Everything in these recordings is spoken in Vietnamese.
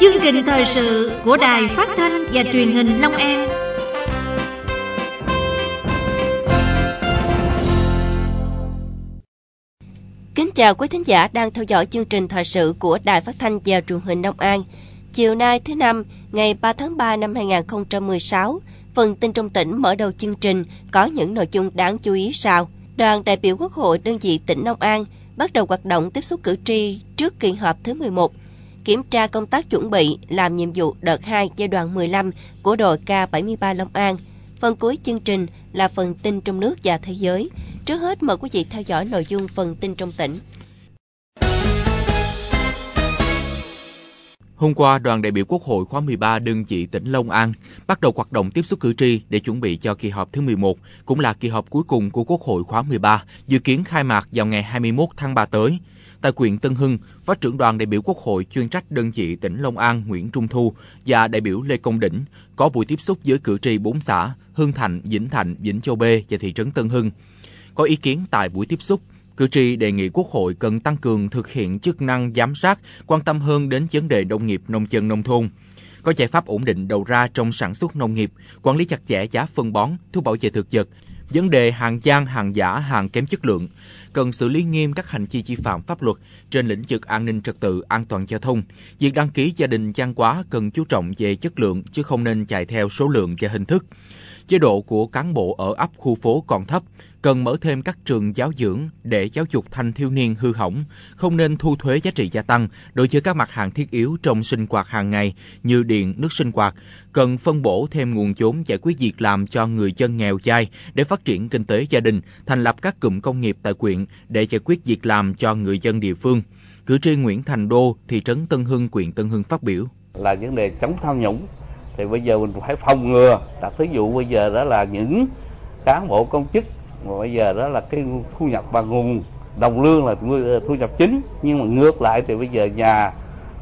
Chương trình thời sự của Đài Phát thanh và Truyền hình Long An. Kính chào quý thính giả đang theo dõi chương trình thời sự của Đài Phát thanh và Truyền hình Long An. Chiều nay thứ năm, ngày 3 tháng 3 năm 2016, phần tin trong tỉnh mở đầu chương trình có những nội dung đáng chú ý sau. Đoàn đại biểu Quốc hội đơn vị tỉnh Long An bắt đầu hoạt động tiếp xúc cử tri trước kỳ họp thứ 11 kiểm tra công tác chuẩn bị làm nhiệm vụ đợt 2 giai đoạn 15 của đội K73 Long An. Phần cuối chương trình là phần tin trong nước và thế giới. Trước hết mời quý vị theo dõi nội dung phần tin trong tỉnh. Hôm qua, đoàn đại biểu Quốc hội khóa 13 đơn vị tỉnh Long An bắt đầu hoạt động tiếp xúc cử tri để chuẩn bị cho kỳ họp thứ 11, cũng là kỳ họp cuối cùng của Quốc hội khóa 13, dự kiến khai mạc vào ngày 21 tháng 3 tới tại huyện Tân Hưng phó trưởng đoàn đại biểu Quốc hội chuyên trách đơn vị tỉnh Long An Nguyễn Trung Thu và đại biểu Lê Công Đỉnh có buổi tiếp xúc với cử tri bốn xã Hưng Thạnh, Vĩnh Thạnh, Vĩnh Châu B và thị trấn Tân Hưng. Có ý kiến tại buổi tiếp xúc, cử tri đề nghị Quốc hội cần tăng cường thực hiện chức năng giám sát, quan tâm hơn đến vấn đề nông nghiệp nông dân nông thôn có giải pháp ổn định đầu ra trong sản xuất nông nghiệp, quản lý chặt chẽ giá phân bón, thuốc bảo vệ thực vật, vấn đề hàng gian, hàng giả, hàng kém chất lượng, cần xử lý nghiêm các hành vi vi phạm pháp luật trên lĩnh vực an ninh trật tự, an toàn giao thông. Việc đăng ký gia đình trang quá cần chú trọng về chất lượng chứ không nên chạy theo số lượng và hình thức. Chế độ của cán bộ ở ấp khu phố còn thấp, cần mở thêm các trường giáo dưỡng để giáo dục thanh thiếu niên hư hỏng, không nên thu thuế giá trị gia tăng đối với các mặt hàng thiết yếu trong sinh hoạt hàng ngày như điện, nước sinh hoạt, cần phân bổ thêm nguồn vốn giải quyết việc làm cho người dân nghèo dai để phát triển kinh tế gia đình, thành lập các cụm công nghiệp tại quyện để giải quyết việc làm cho người dân địa phương. Cử tri Nguyễn Thành Đô, thị trấn Tân Hưng, huyện Tân Hưng phát biểu là vấn đề chống tham nhũng thì bây giờ mình phải phòng ngừa là thí dụ bây giờ đó là những cán bộ công chức mà bây giờ đó là cái thu nhập bằng nguồn đồng lương là thu nhập chính nhưng mà ngược lại thì bây giờ nhà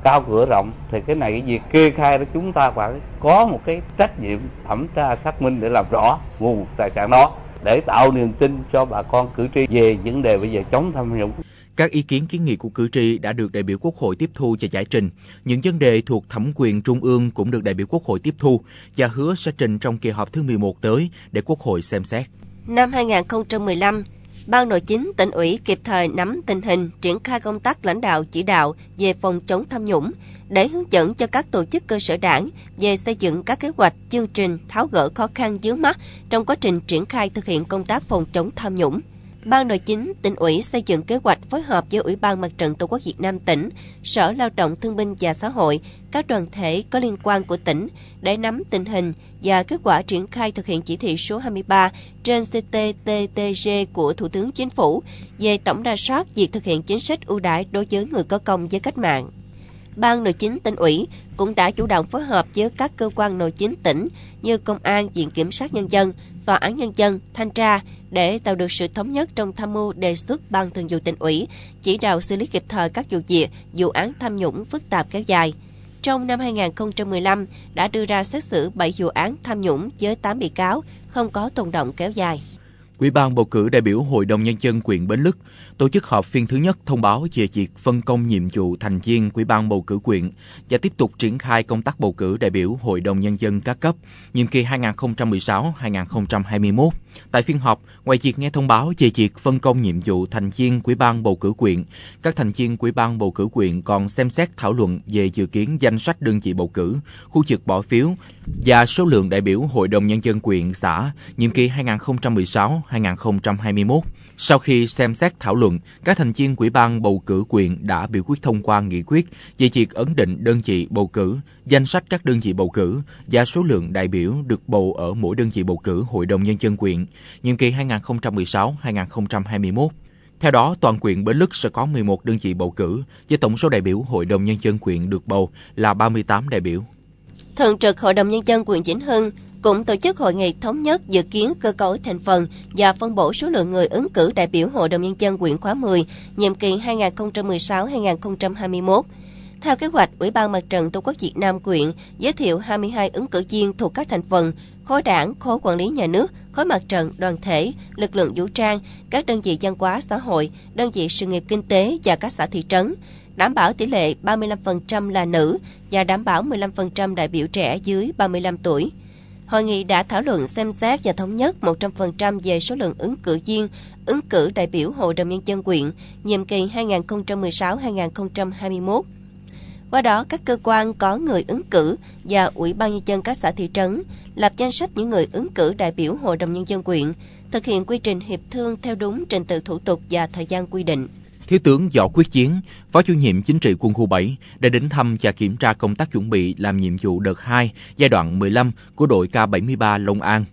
cao cửa rộng thì cái này cái việc kê khai đó chúng ta phải có một cái trách nhiệm thẩm tra xác minh để làm rõ nguồn tài sản đó để tạo niềm tin cho bà con cử tri về vấn đề bây giờ chống tham nhũng. Các ý kiến kiến nghị của cử tri đã được đại biểu Quốc hội tiếp thu và giải trình. Những vấn đề thuộc thẩm quyền trung ương cũng được đại biểu Quốc hội tiếp thu và hứa sẽ trình trong kỳ họp thứ 11 tới để Quốc hội xem xét. Năm 2015, Ban Nội chính tỉnh ủy kịp thời nắm tình hình triển khai công tác lãnh đạo chỉ đạo về phòng chống tham nhũng để hướng dẫn cho các tổ chức cơ sở đảng về xây dựng các kế hoạch, chương trình tháo gỡ khó khăn dưới mắt trong quá trình triển khai thực hiện công tác phòng chống tham nhũng. Ban nội chính tỉnh ủy xây dựng kế hoạch phối hợp với Ủy ban Mặt trận Tổ quốc Việt Nam tỉnh, Sở Lao động Thương binh và Xã hội, các đoàn thể có liên quan của tỉnh để nắm tình hình và kết quả triển khai thực hiện chỉ thị số 23 trên CTTTG của Thủ tướng Chính phủ về tổng đa soát việc thực hiện chính sách ưu đãi đối với người có công với cách mạng. Ban nội chính tỉnh ủy cũng đã chủ động phối hợp với các cơ quan nội chính tỉnh như Công an, Viện Kiểm sát Nhân dân, Tòa án Nhân dân, Thanh tra để tạo được sự thống nhất trong tham mưu đề xuất ban thường vụ tỉnh ủy, chỉ đạo xử lý kịp thời các vụ việc, vụ án tham nhũng phức tạp kéo dài. Trong năm 2015 đã đưa ra xét xử 7 vụ án tham nhũng với 8 bị cáo, không có tồn động kéo dài. Ủy ban bầu cử đại biểu Hội đồng Nhân dân quyền Bến Lức tổ chức họp phiên thứ nhất thông báo về việc phân công nhiệm vụ thành viên Ủy ban bầu cử quyện và tiếp tục triển khai công tác bầu cử đại biểu Hội đồng Nhân dân các cấp nhiệm kỳ 2016-2021. Tại phiên họp, ngoài việc nghe thông báo về việc phân công nhiệm vụ thành viên Ủy ban bầu cử quyện, các thành viên Ủy ban bầu cử quyện còn xem xét thảo luận về dự kiến danh sách đơn vị bầu cử, khu vực bỏ phiếu và số lượng đại biểu Hội đồng Nhân dân quyện xã nhiệm kỳ 2016-2021. Sau khi xem xét thảo luận, các thành viên quỹ ban bầu cử quyền đã biểu quyết thông qua nghị quyết về việc ấn định đơn vị bầu cử, danh sách các đơn vị bầu cử và số lượng đại biểu được bầu ở mỗi đơn vị bầu cử Hội đồng Nhân dân quyện, nhiệm kỳ 2016-2021. Theo đó, toàn quyện Bến Lức sẽ có 11 đơn vị bầu cử, với tổng số đại biểu Hội đồng Nhân dân quyện được bầu là 38 đại biểu. Thường trực Hội đồng Nhân dân quyện Vĩnh Hưng cũng tổ chức hội nghị thống nhất dự kiến cơ cấu thành phần và phân bổ số lượng người ứng cử đại biểu Hội đồng Nhân dân quyện khóa 10, nhiệm kỳ 2016-2021. Theo kế hoạch, Ủy ban Mặt trận Tổ quốc Việt Nam quyện giới thiệu 22 ứng cử viên thuộc các thành phần, khối đảng, khối quản lý nhà nước, khối mặt trận, đoàn thể, lực lượng vũ trang, các đơn vị dân quá xã hội, đơn vị sự nghiệp kinh tế và các xã thị trấn, đảm bảo tỷ lệ 35% là nữ và đảm bảo 15% đại biểu trẻ dưới 35 tuổi hội nghị đã thảo luận xem xét và thống nhất 100% về số lượng ứng cử viên, ứng cử đại biểu Hội đồng Nhân dân quyện, nhiệm kỳ 2016-2021. Qua đó, các cơ quan có người ứng cử và Ủy ban Nhân dân các xã thị trấn lập danh sách những người ứng cử đại biểu Hội đồng Nhân dân quyện, thực hiện quy trình hiệp thương theo đúng trình tự thủ tục và thời gian quy định. Thiếu tướng Võ Quyết Chiến, Phó chủ nhiệm chính trị quân khu 7 đã đến thăm và kiểm tra công tác chuẩn bị làm nhiệm vụ đợt 2 giai đoạn 15 của đội K-73 Long An.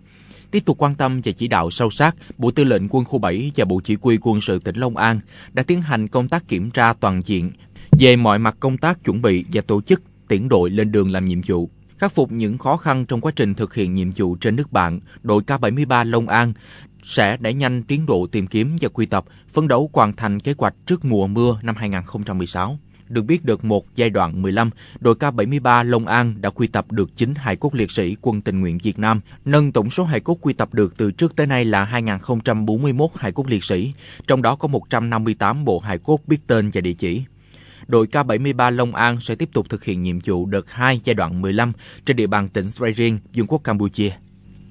Tiếp tục quan tâm và chỉ đạo sâu sát, Bộ Tư lệnh Quân khu 7 và Bộ Chỉ huy Quân sự tỉnh Long An đã tiến hành công tác kiểm tra toàn diện về mọi mặt công tác chuẩn bị và tổ chức tiễn đội lên đường làm nhiệm vụ khắc phục những khó khăn trong quá trình thực hiện nhiệm vụ trên nước bạn, đội K-73 Long An sẽ đẩy nhanh tiến độ tìm kiếm và quy tập, phấn đấu hoàn thành kế hoạch trước mùa mưa năm 2016. Được biết được một giai đoạn 15, đội K-73 Long An đã quy tập được 9 hải cốt liệt sĩ quân tình nguyện Việt Nam, nâng tổng số hải cốt quy tập được từ trước tới nay là 2041 hải cốt liệt sĩ, trong đó có 158 bộ hải cốt biết tên và địa chỉ đội K-73 Long An sẽ tiếp tục thực hiện nhiệm vụ đợt 2 giai đoạn 15 trên địa bàn tỉnh Sri Riêng, Vương quốc Campuchia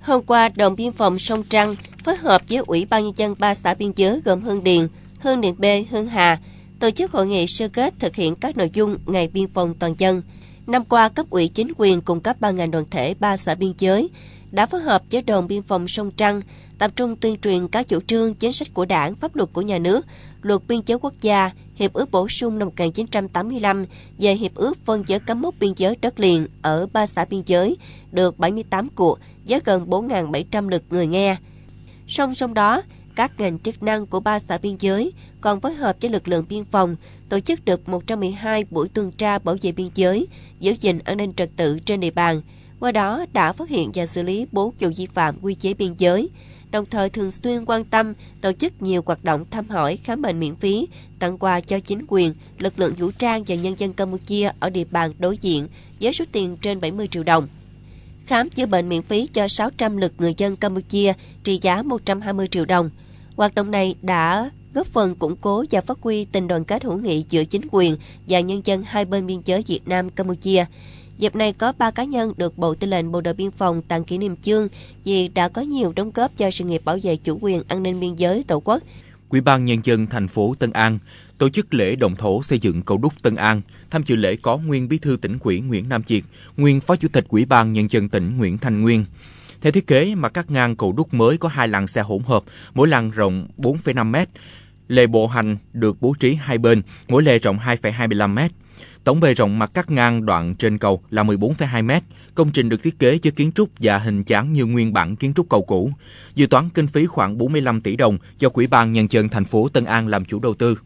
Hôm qua, đồn biên phòng Sông Trăng phối hợp với Ủy ban Nhân dân ba xã biên giới gồm Hương Điền, Hương Điền B, Hương Hà, tổ chức hội nghị sơ kết thực hiện các nội dung Ngày Biên phòng Toàn dân. Năm qua, cấp ủy chính quyền cùng các ban ngành đoàn thể ba xã biên giới đã phối hợp với đồn biên phòng Sông Trăng tập trung tuyên truyền các chủ trương, chính sách của đảng, pháp luật của nhà nước Luật Biên giới Quốc gia, Hiệp ước bổ sung năm 1985 về Hiệp ước phân giới cắm mốc biên giới đất liền ở ba xã biên giới, được 78 cuộc với gần 4.700 lượt người nghe. Song song đó, các ngành chức năng của ba xã biên giới còn phối hợp với lực lượng biên phòng tổ chức được 112 buổi tuần tra bảo vệ biên giới, giữ gìn an ninh trật tự trên địa bàn. Qua đó đã phát hiện và xử lý 4 vụ vi phạm quy chế biên giới, đồng thời thường xuyên quan tâm, tổ chức nhiều hoạt động thăm hỏi, khám bệnh miễn phí, tặng quà cho chính quyền, lực lượng vũ trang và nhân dân Campuchia ở địa bàn đối diện với số tiền trên 70 triệu đồng. Khám chữa bệnh miễn phí cho 600 lượt người dân Campuchia trị giá 120 triệu đồng. Hoạt động này đã góp phần củng cố và phát huy tình đoàn kết hữu nghị giữa chính quyền và nhân dân hai bên biên giới Việt Nam Campuchia. Dịp này có 3 cá nhân được Bộ Tư lệnh Bộ đội Biên phòng tặng kỷ niệm chương vì đã có nhiều đóng góp cho sự nghiệp bảo vệ chủ quyền an ninh biên giới Tổ quốc. Quỹ ban Nhân dân thành phố Tân An tổ chức lễ động thổ xây dựng cầu đúc Tân An. Tham dự lễ có nguyên bí thư tỉnh ủy Nguyễn Nam Triệt, nguyên phó chủ tịch Ủy ban Nhân dân tỉnh Nguyễn Thành Nguyên. Theo thiết kế mà các ngang cầu đúc mới có hai làn xe hỗn hợp, mỗi làn rộng 4,5 m. Lề bộ hành được bố trí hai bên, mỗi lề rộng 2,25 m Tổng bề rộng mặt cắt ngang đoạn trên cầu là 14,2 m. Công trình được thiết kế với kiến trúc và hình dáng như nguyên bản kiến trúc cầu cũ. Dự toán kinh phí khoảng 45 tỷ đồng do Quỹ ban nhân dân thành phố Tân An làm chủ đầu tư.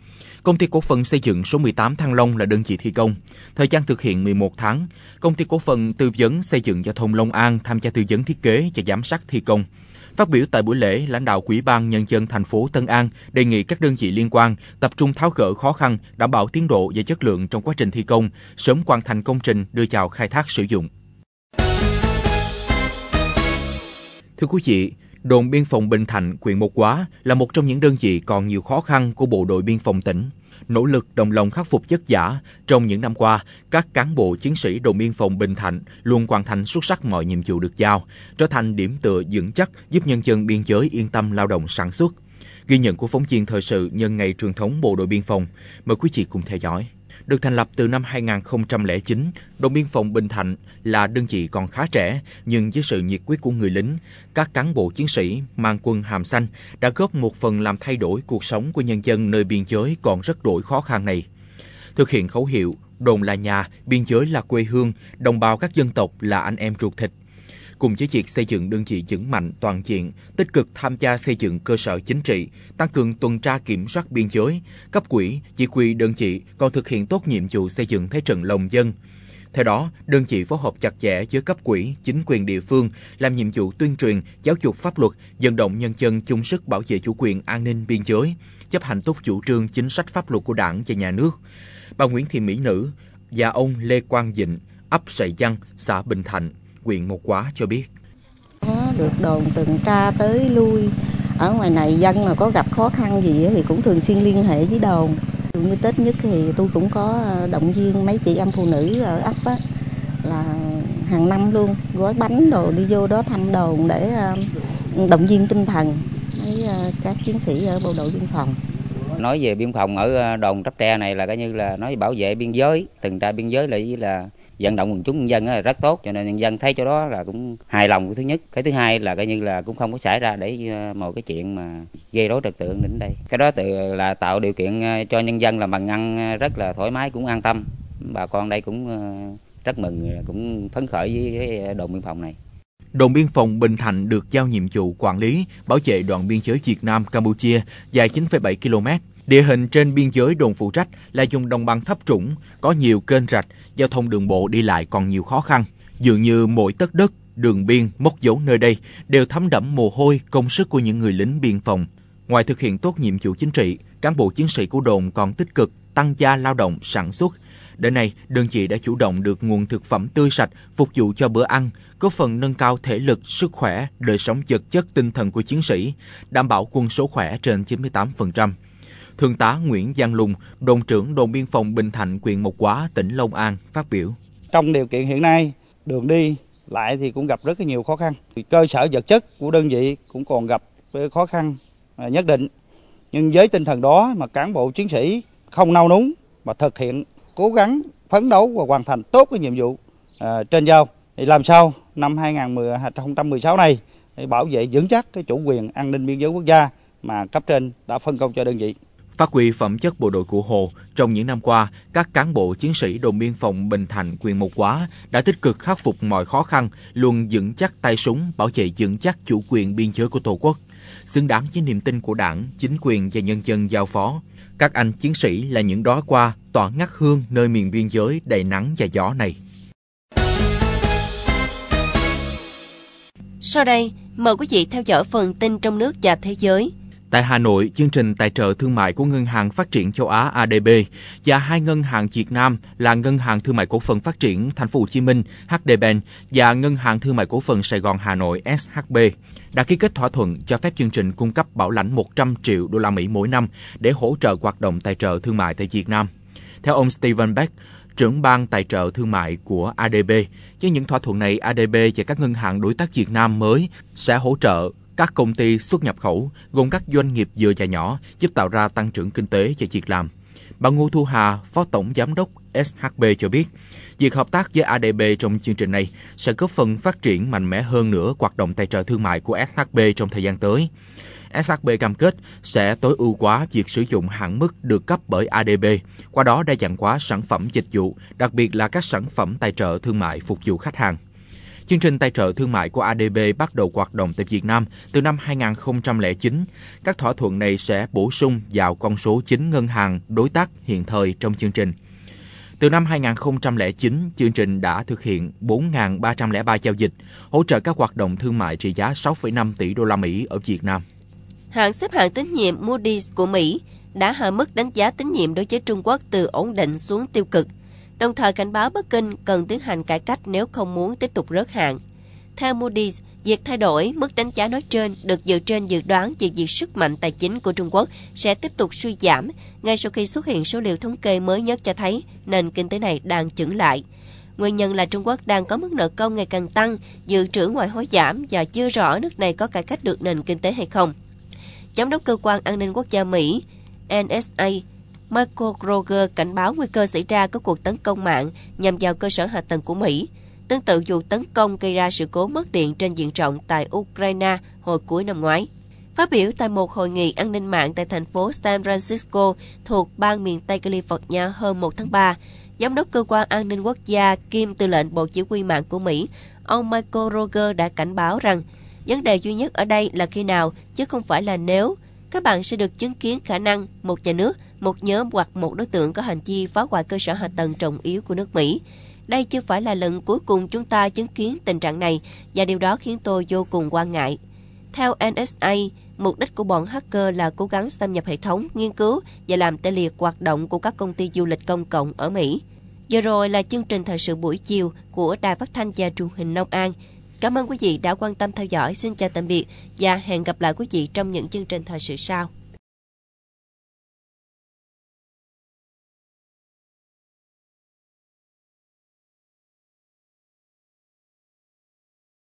Công ty cổ phần xây dựng số 18 Thăng Long là đơn vị thi công. Thời gian thực hiện 11 tháng. Công ty cổ phần tư vấn xây dựng giao thông Long An tham gia tư vấn thiết kế và giám sát thi công. Phát biểu tại buổi lễ, lãnh đạo Quỹ ban Nhân dân thành phố Tân An đề nghị các đơn vị liên quan tập trung tháo gỡ khó khăn, đảm bảo tiến độ và chất lượng trong quá trình thi công, sớm hoàn thành công trình đưa vào khai thác sử dụng. Thưa quý vị, đồn biên phòng Bình Thạnh, huyện Mộc Quá là một trong những đơn vị còn nhiều khó khăn của Bộ đội Biên phòng tỉnh nỗ lực đồng lòng khắc phục chất giả, trong những năm qua, các cán bộ chiến sĩ đồn biên phòng Bình Thạnh luôn hoàn thành xuất sắc mọi nhiệm vụ được giao, trở thành điểm tựa vững chắc giúp nhân dân biên giới yên tâm lao động sản xuất. Ghi nhận của phóng viên thời sự nhân ngày truyền thống Bộ đội Biên phòng. Mời quý vị cùng theo dõi. Được thành lập từ năm 2009, đồn biên phòng Bình Thạnh là đơn vị còn khá trẻ, nhưng với sự nhiệt quyết của người lính, các cán bộ chiến sĩ mang quân hàm xanh đã góp một phần làm thay đổi cuộc sống của nhân dân nơi biên giới còn rất đổi khó khăn này. Thực hiện khẩu hiệu đồn là nhà, biên giới là quê hương, đồng bào các dân tộc là anh em ruột thịt cùng với việc xây dựng đơn vị vững mạnh toàn diện, tích cực tham gia xây dựng cơ sở chính trị, tăng cường tuần tra kiểm soát biên giới, cấp quỹ, chỉ huy đơn vị còn thực hiện tốt nhiệm vụ xây dựng thế trận lòng dân. Theo đó, đơn vị phối hợp chặt chẽ với cấp quỹ, chính quyền địa phương, làm nhiệm vụ tuyên truyền, giáo dục pháp luật, vận động nhân dân chung sức bảo vệ chủ quyền an ninh biên giới, chấp hành tốt chủ trương chính sách pháp luật của đảng và nhà nước. Bà Nguyễn Thị Mỹ Nữ và ông Lê Quang Dịnh, ấp Sậy Giang, xã Bình Thạnh, quyện Một Quá cho biết. Có được đồn tuần tra tới lui, ở ngoài này dân mà có gặp khó khăn gì thì cũng thường xuyên liên hệ với đồn. Dù như Tết nhất thì tôi cũng có ờ, động viên mấy chị em phụ nữ ở ấp á, là hàng năm luôn gói bánh đồ đi vô đó thăm đồn để ờ, động viên tinh thần mấy ờ, các chiến sĩ ở bộ đội biên phòng nói về biên phòng ở đồn Tráp Tre này là coi như là nói bảo vệ biên giới, tuần tra biên giới là là vận động quần chúng nhân dân rất tốt cho nên nhân dân thấy chỗ đó là cũng hài lòng cái thứ nhất cái thứ hai là coi như là cũng không có xảy ra để ờ, một cái chuyện mà gây rối trật tự đến đây cái đó từ là tạo điều kiện ờ, cho nhân dân làm bằng ăn ờ, rất là thoải mái cũng an tâm bà con đây cũng rất mừng cũng phấn khởi với cái đồn biên phòng này Đồn biên phòng Bình Thạnh được giao nhiệm vụ quản lý, bảo vệ đoạn biên giới Việt Nam Campuchia dài 9,7 km Địa hình trên biên giới đồn phụ trách là dùng đồng bằng thấp trũng, có nhiều kênh rạch, giao thông đường bộ đi lại còn nhiều khó khăn. Dường như mỗi tấc đất, đường biên, mốc dấu nơi đây đều thấm đẫm mồ hôi, công sức của những người lính biên phòng. Ngoài thực hiện tốt nhiệm vụ chính trị, cán bộ chiến sĩ của đồn còn tích cực tăng gia lao động sản xuất. Đến nay, đơn vị đã chủ động được nguồn thực phẩm tươi sạch phục vụ cho bữa ăn, góp phần nâng cao thể lực, sức khỏe, đời sống vật chất tinh thần của chiến sĩ, đảm bảo quân số khỏe trên 98%. Thượng tá Nguyễn Giang Lùng, đồn trưởng đồn biên phòng Bình Thạnh, quyền Mộc Quá, tỉnh Long An phát biểu. Trong điều kiện hiện nay, đường đi lại thì cũng gặp rất nhiều khó khăn. Cơ sở vật chất của đơn vị cũng còn gặp khó khăn à, nhất định. Nhưng với tinh thần đó mà cán bộ chiến sĩ không nao núng mà thực hiện cố gắng phấn đấu và hoàn thành tốt cái nhiệm vụ à, trên giao thì làm sao năm 2016 này để bảo vệ vững chắc cái chủ quyền an ninh biên giới quốc gia mà cấp trên đã phân công cho đơn vị. Phát huy phẩm chất bộ đội cụ Hồ, trong những năm qua, các cán bộ chiến sĩ đồn biên phòng Bình thành quyền Mộc Quá đã tích cực khắc phục mọi khó khăn, luôn vững chắc tay súng, bảo vệ vững chắc chủ quyền biên giới của Tổ quốc, xứng đáng với niềm tin của đảng, chính quyền và nhân dân giao phó. Các anh chiến sĩ là những đó qua, tỏa ngắt hương nơi miền biên giới đầy nắng và gió này. Sau đây, mời quý vị theo dõi phần tin trong nước và thế giới – Tại Hà Nội, chương trình tài trợ thương mại của Ngân hàng Phát triển Châu Á ADB và hai ngân hàng Việt Nam là Ngân hàng Thương mại Cổ phần Phát triển Thành phố Hồ Chí Minh (HDB) và Ngân hàng Thương mại Cổ phần Sài Gòn Hà Nội SHB đã ký kết thỏa thuận cho phép chương trình cung cấp bảo lãnh 100 triệu đô la Mỹ mỗi năm để hỗ trợ hoạt động tài trợ thương mại tại Việt Nam. Theo ông Steven Beck, trưởng ban tài trợ thương mại của ADB. Với những thỏa thuận này, ADB và các ngân hàng đối tác Việt Nam mới sẽ hỗ trợ các công ty xuất nhập khẩu gồm các doanh nghiệp vừa và nhỏ giúp tạo ra tăng trưởng kinh tế và việc làm. Bà Ngô Thu Hà, Phó Tổng Giám đốc SHB cho biết, việc hợp tác với ADB trong chương trình này sẽ góp phần phát triển mạnh mẽ hơn nữa hoạt động tài trợ thương mại của SHB trong thời gian tới. SHB cam kết sẽ tối ưu hóa việc sử dụng hạn mức được cấp bởi ADB, qua đó đa dạng hóa sản phẩm dịch vụ, đặc biệt là các sản phẩm tài trợ thương mại phục vụ khách hàng. Chương trình tài trợ thương mại của ADB bắt đầu hoạt động tại Việt Nam từ năm 2009. Các thỏa thuận này sẽ bổ sung vào con số chính ngân hàng đối tác hiện thời trong chương trình. Từ năm 2009, chương trình đã thực hiện 4.303 giao dịch, hỗ trợ các hoạt động thương mại trị giá 6,5 tỷ đô la Mỹ ở Việt Nam. Hãng xếp hạng tín nhiệm Moody's của Mỹ đã hạ mức đánh giá tín nhiệm đối với Trung Quốc từ ổn định xuống tiêu cực – đồng thời cảnh báo Bắc Kinh cần tiến hành cải cách nếu không muốn tiếp tục rớt hạng. Theo Moody's, việc thay đổi mức đánh giá nói trên được dựa trên dự đoán về việc sức mạnh tài chính của Trung Quốc sẽ tiếp tục suy giảm ngay sau khi xuất hiện số liệu thống kê mới nhất cho thấy nền kinh tế này đang chững lại. Nguyên nhân là Trung Quốc đang có mức nợ công ngày càng tăng, dự trữ ngoại hối giảm và chưa rõ nước này có cải cách được nền kinh tế hay không. Giám đốc cơ quan an ninh quốc gia Mỹ NSA Marco Roger cảnh báo nguy cơ xảy ra có cuộc tấn công mạng nhằm vào cơ sở hạ tầng của Mỹ. Tương tự vụ tấn công gây ra sự cố mất điện trên diện rộng tại Ukraine hồi cuối năm ngoái. Phát biểu tại một hội nghị an ninh mạng tại thành phố San Francisco thuộc bang miền Tây California hôm 1 tháng 3, Giám đốc Cơ quan An ninh Quốc gia Kim tư lệnh Bộ Chỉ huy mạng của Mỹ, ông Michael Roger đã cảnh báo rằng vấn đề duy nhất ở đây là khi nào, chứ không phải là nếu. Các bạn sẽ được chứng kiến khả năng một nhà nước một nhóm hoặc một đối tượng có hành vi phá hoại cơ sở hạ tầng trọng yếu của nước Mỹ. Đây chưa phải là lần cuối cùng chúng ta chứng kiến tình trạng này và điều đó khiến tôi vô cùng quan ngại. Theo NSA, mục đích của bọn hacker là cố gắng xâm nhập hệ thống, nghiên cứu và làm tê liệt hoạt động của các công ty du lịch công cộng ở Mỹ. giờ rồi là chương trình thời sự buổi chiều của Đài Phát thanh và Truyền hình Long An. Cảm ơn quý vị đã quan tâm theo dõi. Xin chào tạm biệt và hẹn gặp lại quý vị trong những chương trình thời sự sau.